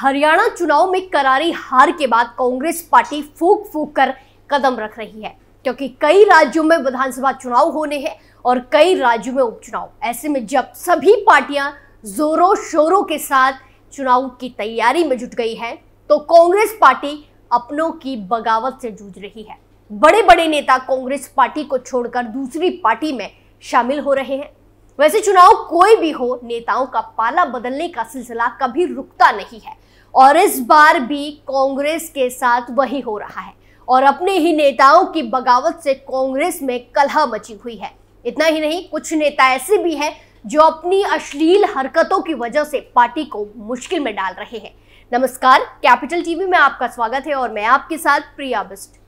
हरियाणा चुनाव में करारी हार के बाद कांग्रेस पार्टी फूक फूक कर कदम रख रही है क्योंकि कई राज्यों में विधानसभा चुनाव होने हैं और कई राज्यों में उपचुनाव ऐसे में जब सभी पार्टियां जोरों शोरों के साथ चुनाव की तैयारी में जुट गई है तो कांग्रेस पार्टी अपनों की बगावत से जूझ रही है बड़े बड़े नेता कांग्रेस पार्टी को छोड़कर दूसरी पार्टी में शामिल हो रहे हैं वैसे चुनाव कोई भी हो नेताओं का पाला बदलने का सिलसिला कभी रुकता नहीं है और इस बार भी कांग्रेस के साथ वही हो रहा है और अपने ही नेताओं की बगावत से कांग्रेस में कलह मची हुई है इतना ही नहीं कुछ नेता ऐसे भी हैं जो अपनी अश्लील हरकतों की वजह से पार्टी को मुश्किल में डाल रहे हैं नमस्कार कैपिटल टीवी में आपका स्वागत है और मैं आपके साथ प्रिया बिस्ट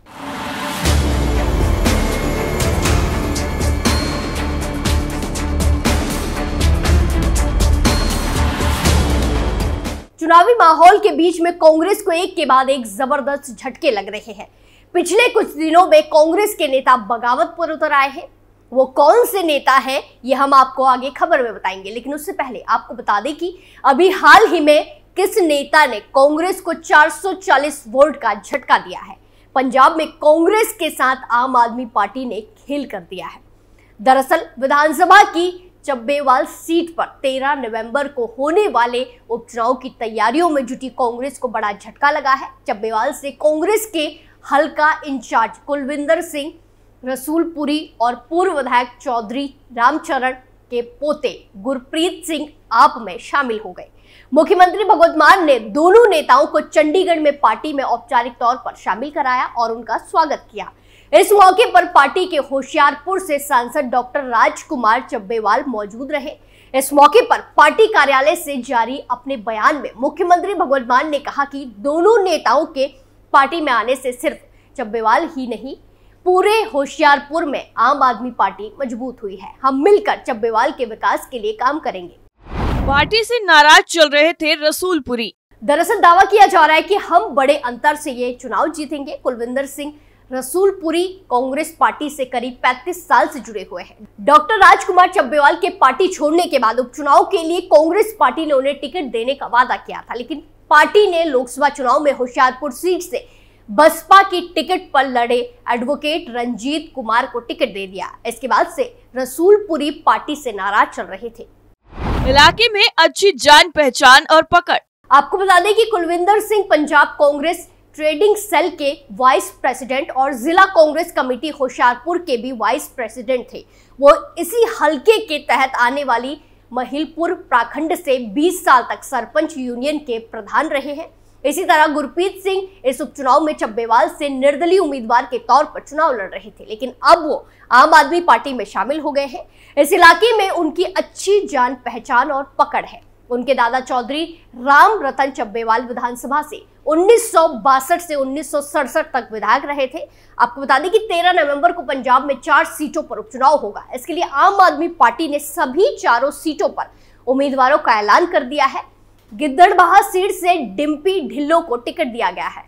चुनावी माहौल के बीच में कांग्रेस को एक के बाद एक जबरदस्त झटके लग रहे हैं पिछले कुछ दिनों में कांग्रेस के नेता बगावत पर उतर आए हैं वो कौन से नेता हैं ये हम आपको आगे खबर में बताएंगे लेकिन उससे पहले आपको बता दें कि अभी हाल ही में किस नेता ने कांग्रेस को 440 वोट का झटका दिया है पंजाब में कांग्रेस के साथ आम आदमी पार्टी ने खेल कर दिया है दरअसल विधानसभा की चब्बेवाल सीट पर 13 नवंबर को होने वाले उपचुनाव की तैयारियों में जुटी कांग्रेस को बड़ा झटका लगा है चब्बेवाल से कांग्रेस के हल्का इंचार्ज कुलविंदर सिंह रसूलपुरी और पूर्व विधायक चौधरी रामचरण के पोते गुरप्रीत सिंह आप में शामिल हो गए मुख्यमंत्री भगवत मान ने दोनों नेताओं को चंडीगढ़ में पार्टी में औपचारिक तौर पर शामिल कराया और उनका स्वागत किया इस मौके पर पार्टी के होशियारपुर से सांसद डॉक्टर राजकुमार चब्बेवाल मौजूद रहे इस मौके पर पार्टी कार्यालय से जारी अपने बयान में मुख्यमंत्री भगवत मान ने कहा कि दोनों नेताओं के पार्टी में आने से सिर्फ चब्बेवाल ही नहीं पूरे होशियारपुर में आम आदमी पार्टी मजबूत हुई है हम मिलकर चब्बेवाल के विकास के लिए काम करेंगे पार्टी से नाराज चल रहे थे रसूलपुरी दरअसल दावा किया जा रहा है कि हम बड़े अंतर से ये चुनाव जीतेंगे कुलविंदर सिंह रसूलपुरी कांग्रेस पार्टी से करीब 35 साल से जुड़े हुए हैं डॉक्टर राजकुमार चब्बेवाल के पार्टी छोड़ने के बाद उपचुनाव के लिए कांग्रेस पार्टी ने उन्हें टिकट देने का वादा किया था लेकिन पार्टी ने लोकसभा चुनाव में होशियारपुर सीट से बसपा की टिकट पर लड़े एडवोकेट रंजीत कुमार को टिकट दे दिया इसके बाद से रसूलपुरी पार्टी से नाराज चल रहे थे इलाके में अच्छी जान पहचान और पकड़ आपको बता दें कि कुलविंदर सिंह पंजाब कांग्रेस ट्रेडिंग सेल के वाइस प्रेसिडेंट और जिला कांग्रेस कमेटी होशियारपुर के भी वाइस प्रेसिडेंट थे वो इसी हलके के तहत आने वाली महिलपुर प्राखंड से 20 साल तक सरपंच यूनियन के प्रधान रहे हैं इसी तरह गुरप्रीत सिंह इस उपचुनाव में चब्बेवाल से निर्दलीय उम्मीदवार के तौर पर चुनाव लड़ रहे थे लेकिन अब वो आम आदमी पार्टी में शामिल हो गए हैं इस इलाके में उनकी अच्छी जान पहचान और पकड़ है उनके दादा चौधरी राम रतन चब्बेवाल विधानसभा से उन्नीस से उन्नीस तक विधायक रहे थे आपको बता दें कि 13 नवंबर को पंजाब में चार सीटों पर उपचुनाव होगा इसके लिए आम आदमी पार्टी ने सभी चारों सीटों पर उम्मीदवारों का ऐलान कर दिया है गिद्दड़बाह सीट से डिम्पी ढिल्लो को टिकट दिया गया है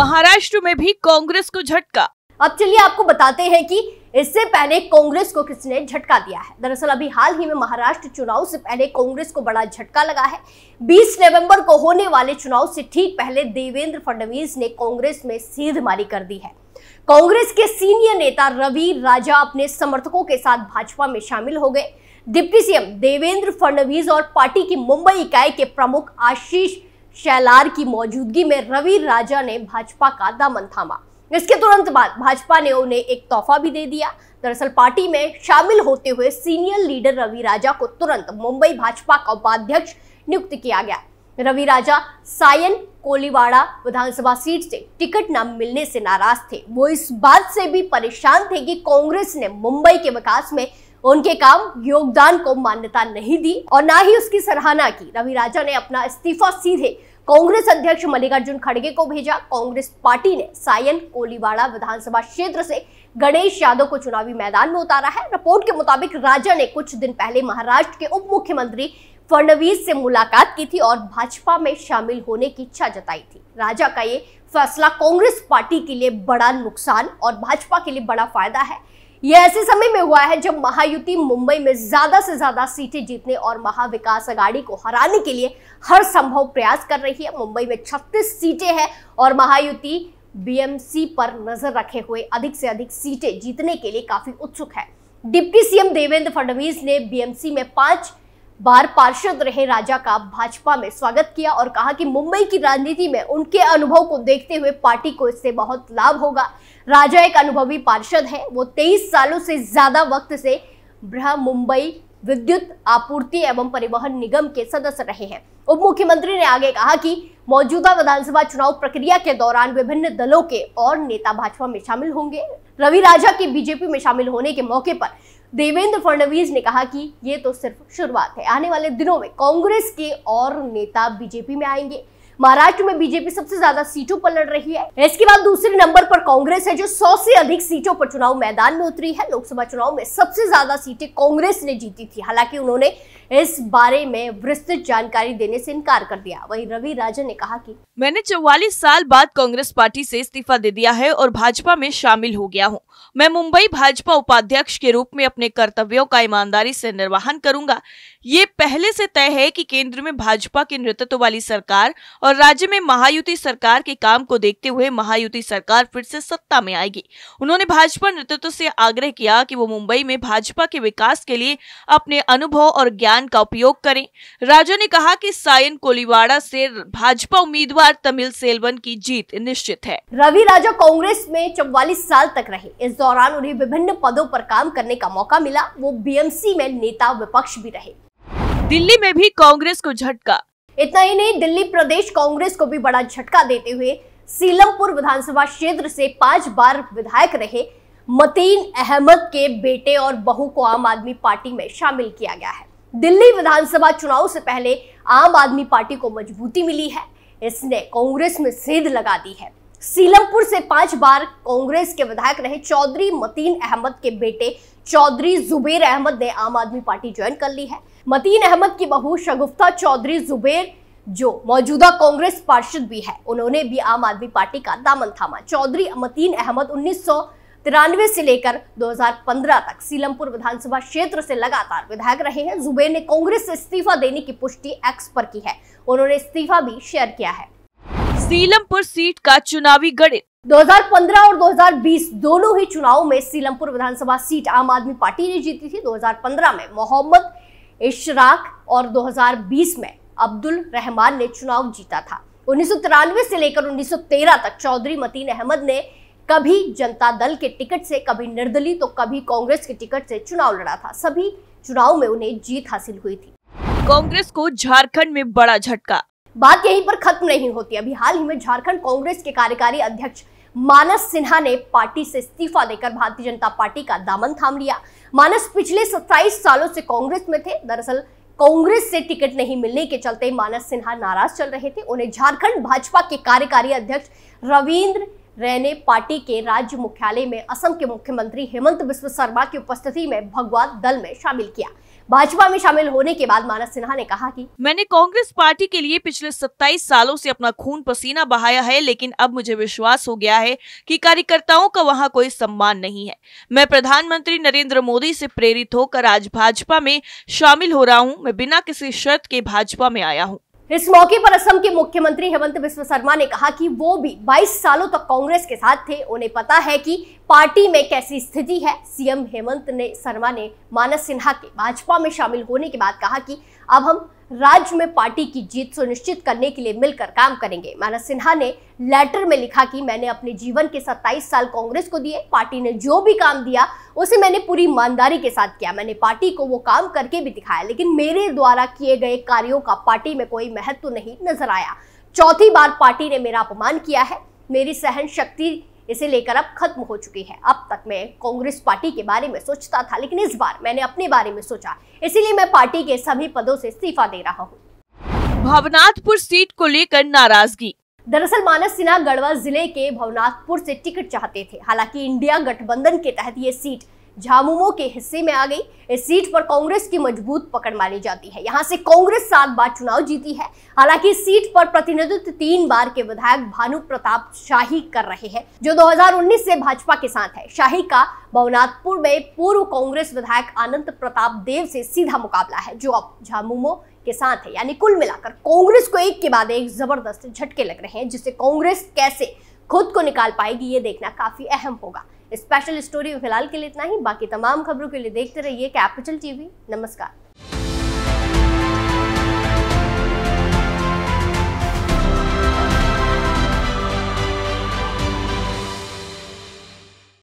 महाराष्ट्र में भी कांग्रेस को झटका अब चलिए आपको बताते हैं कि इससे पहले कांग्रेस को किसने झटका दिया है दरअसल अभी हाल ही में महाराष्ट्र चुनाव से पहले कांग्रेस को बड़ा झटका लगा है 20 नवंबर को होने वाले चुनाव से ठीक पहले देवेंद्र फडणवीस ने कांग्रेस में सीध मारी कर दी है कांग्रेस के सीनियर नेता रवि राजा अपने समर्थकों के साथ भाजपा में शामिल हो गए डिप्टी सीएम देवेंद्र फडणवीस और पार्टी की मुंबई इकाई के प्रमुख आशीष शैलार की मौजूदगी में रवि राजा ने भाजपा का दामन थामा इसके तुरंत बाद भाजपा ने उन्हें एक तोहफा भी दे दिया दरअसल पार्टी में शामिल होते हुए सीनियर लीडर रवि राजा को तुरंत मुंबई भाजपा का उपाध्यक्ष नियुक्त किया गया रवि राजा सायन कोलीवाड़ा विधानसभा सीट से टिकट न मिलने से नाराज थे वो इस बात से भी परेशान थे कि कांग्रेस ने मुंबई के विकास में उनके काम योगदान को मान्यता नहीं दी और ना ही उसकी सराहना की रवि राजा ने अपना इस्तीफा सीधे कांग्रेस अध्यक्ष मल्लिकार्जुन खड़गे को भेजा कांग्रेस पार्टी ने सायन कोलीवाड़ा विधानसभा क्षेत्र से गणेश यादव को चुनावी मैदान में उतारा है रिपोर्ट के मुताबिक राजा ने कुछ दिन पहले महाराष्ट्र के उप मुख्यमंत्री फडणवीस से मुलाकात की थी और भाजपा में शामिल होने की इच्छा जताई थी राजा का ये फैसला कांग्रेस पार्टी के लिए बड़ा नुकसान और भाजपा के लिए बड़ा फायदा है यह ऐसे समय में हुआ है जब महायुति मुंबई में ज्यादा से ज्यादा सीटें जीतने और महाविकास अघाड़ी को हराने के लिए हर संभव प्रयास कर रही है मुंबई में 36 सीटें हैं और महायुति बीएमसी पर नजर रखे हुए अधिक से अधिक सीटें जीतने के लिए काफी उत्सुक है डिप्टी सीएम देवेंद्र फडणवीस ने बीएमसी में पांच बार पार्षद रहे राजा का भाजपा में स्वागत किया और कहा कि मुंबई की राजनीति में उनके अनुभव को देखते हुए पार्टी को इससे बहुत लाभ होगा राजा एक अनुभवी पार्षद है वो तेईस सालों से ज्यादा वक्त से बृह मुंबई विद्युत आपूर्ति एवं परिवहन निगम के सदस्य रहे हैं उप मुख्यमंत्री ने आगे कहा कि मौजूदा विधानसभा चुनाव प्रक्रिया के दौरान विभिन्न दलों के और नेता भाजपा में शामिल होंगे रवि राजा के बीजेपी में शामिल होने के मौके पर देवेंद्र फडणवीस ने कहा कि ये तो सिर्फ शुरुआत है आने वाले दिनों में कांग्रेस के और नेता बीजेपी में आएंगे महाराष्ट्र में बीजेपी सबसे ज्यादा सीटों पर लड़ रही है इसके बाद दूसरे नंबर पर कांग्रेस है जो सौ से अधिक सीटों पर चुनाव मैदान में उतरी है लोकसभा चुनाव में सबसे ज्यादा सीटें कांग्रेस ने जीती थी हालांकि उन्होंने इस बारे में विस्तृत जानकारी देने से इनकार कर दिया वही रवि राजन ने कहा की मैंने चौवालीस साल बाद कांग्रेस पार्टी से इस्तीफा दे दिया है और भाजपा में शामिल हो गया हूँ मैं मुंबई भाजपा उपाध्यक्ष के रूप में अपने कर्तव्यों का ईमानदारी से निर्वहन करूंगा ये पहले से तय है कि केंद्र में भाजपा के नेतृत्व वाली सरकार और राज्य में महायुति सरकार के काम को देखते हुए महायुति सरकार फिर से सत्ता में आएगी उन्होंने भाजपा नेतृत्व से आग्रह किया कि वो मुंबई में भाजपा के विकास के लिए अपने अनुभव और ज्ञान का उपयोग करें राजा ने कहा कि सायन कोलीवाड़ा से भाजपा उम्मीदवार तमिल सेलवन की जीत निश्चित है रवि राजा कांग्रेस में चौवालीस साल तक रहे इस दौरान उन्हें विभिन्न पदों पर काम करने का मौका मिला वो बीएमसी में नेता विपक्ष भी रहे दिल्ली में भी कांग्रेस को झटका इतना ही नहीं दिल्ली प्रदेश कांग्रेस को भी बड़ा झटका देते हुए सीलमपुर विधानसभा क्षेत्र से पांच बार विधायक रहे मतीन अहमद के बेटे और बहू को आम आदमी पार्टी में शामिल किया गया है दिल्ली विधानसभा चुनाव से पहले आम आदमी पार्टी को मजबूती मिली है इसने कांग्रेस में सेध लगा दी है सीलमपुर से पांच बार कांग्रेस के विधायक रहे चौधरी मतीन अहमद के बेटे चौधरी जुबेर अहमद ने आम आदमी पार्टी ज्वाइन कर ली है मतीन अहमद की बहू शगुफ्ता चौधरी जुबेर जो मौजूदा कांग्रेस पार्षद भी है उन्होंने भी आम आदमी पार्टी का दामन थामा चौधरी मतीन अहमद उन्नीस तिरानवे से लेकर 2015 तक सीलमपुर विधानसभा क्षेत्र से लगातार विधायक रहे हैं जुबेर ने कांग्रेस से इस्तीफा देने की पुष्टि एक्स पर की है उन्होंने इस्तीफा भी शेयर किया है सीलमपुर सीट का चुनावी गणित 2015 और 2020 दोनों ही चुनाव में सीलमपुर विधानसभा सीट आम आदमी पार्टी ने जीती थी 2015 में मोहम्मद इशराक और 2020 में अब्दुल रहमान ने चुनाव जीता था उन्नीस से लेकर 1913 तक चौधरी मतीन अहमद ने कभी जनता दल के टिकट से कभी निर्दलीय तो कभी कांग्रेस के टिकट से चुनाव लड़ा था सभी चुनाव में उन्हें जीत हासिल हुई थी कांग्रेस को झारखंड में बड़ा झटका बात यहीं पर खत्म नहीं होती अभी हाल ही में झारखंड कांग्रेस के कार्यकारी अध्यक्ष मानस सिन्हा ने पार्टी से इस्तीफा देकर भारतीय जनता पार्टी का दामन थाम लिया मानस पिछले सत्ताईस सालों से कांग्रेस में थे दरअसल कांग्रेस से टिकट नहीं मिलने के चलते मानस सिन्हा नाराज चल रहे थे उन्हें झारखंड भाजपा के कार्यकारी अध्यक्ष रविंद्र रहने पार्टी के राज्य मुख्यालय में असम के मुख्यमंत्री हेमंत बिस्व शर्मा की उपस्थिति में भगवा दल में शामिल किया भाजपा में शामिल होने के बाद मानस सिन्हा ने कहा कि मैंने कांग्रेस पार्टी के लिए पिछले 27 सालों से अपना खून पसीना बहाया है लेकिन अब मुझे विश्वास हो गया है कि कार्यकर्ताओं का वहां कोई सम्मान नहीं है मैं प्रधानमंत्री नरेंद्र मोदी से प्रेरित होकर आज भाजपा में शामिल हो रहा हूं मैं बिना किसी शर्त के भाजपा में आया हूं इस मौके पर असम के मुख्यमंत्री हेमंत बिस्व शर्मा ने कहा कि वो भी 22 सालों तक कांग्रेस के साथ थे उन्हें पता है कि पार्टी में कैसी स्थिति है सीएम हेमंत ने शर्मा ने मानस सिन्हा के भाजपा में शामिल होने के बाद कहा कि अब हम राज्य में पार्टी की जीत सुनिश्चित करने के लिए मिलकर काम करेंगे मानस सिन्हा ने लेटर में लिखा कि मैंने अपने जीवन के 27 साल कांग्रेस को दिए पार्टी ने जो भी काम दिया उसे मैंने पूरी ईमानदारी के साथ किया मैंने पार्टी को वो काम करके भी दिखाया लेकिन मेरे द्वारा किए गए कार्यों का पार्टी में कोई महत्व नहीं नजर आया चौथी बार पार्टी ने मेरा अपमान किया है मेरी सहन शक्ति इसे लेकर अब खत्म हो चुकी है अब तक मैं कांग्रेस पार्टी के बारे में सोचता था लेकिन इस बार मैंने अपने बारे में सोचा इसीलिए मैं पार्टी के सभी पदों से इस्तीफा दे रहा हूँ भवनाथपुर सीट को लेकर नाराजगी दरअसल मानस सिन्हा गढ़वा जिले के भवनाथपुर से टिकट चाहते थे हालांकि इंडिया गठबंधन के तहत ये सीट झामुमो के हिस्से में आ गई इस सीट पर कांग्रेस की मजबूत पकड़ मानी जाती है यहां से कांग्रेस सात बार चुनाव जीती है हालांकि इस सीट पर प्रतिनिधित्व तीन बार के विधायक भानु प्रताप शाही कर रहे हैं जो 2019 से भाजपा के साथ है शाही का भवनाथपुर में पूर्व कांग्रेस विधायक आनंद प्रताप देव से सीधा मुकाबला है जो अब झामुमो के साथ है यानी कुल मिलाकर कांग्रेस को एक के बाद एक जबरदस्त झटके लग रहे हैं जिससे कांग्रेस कैसे खुद को निकाल पाएगी ये देखना काफी अहम होगा स्पेशल स्टोरी में फिलहाल के लिए इतना ही बाकी तमाम खबरों के लिए देखते रहिए कैपिटल टीवी नमस्कार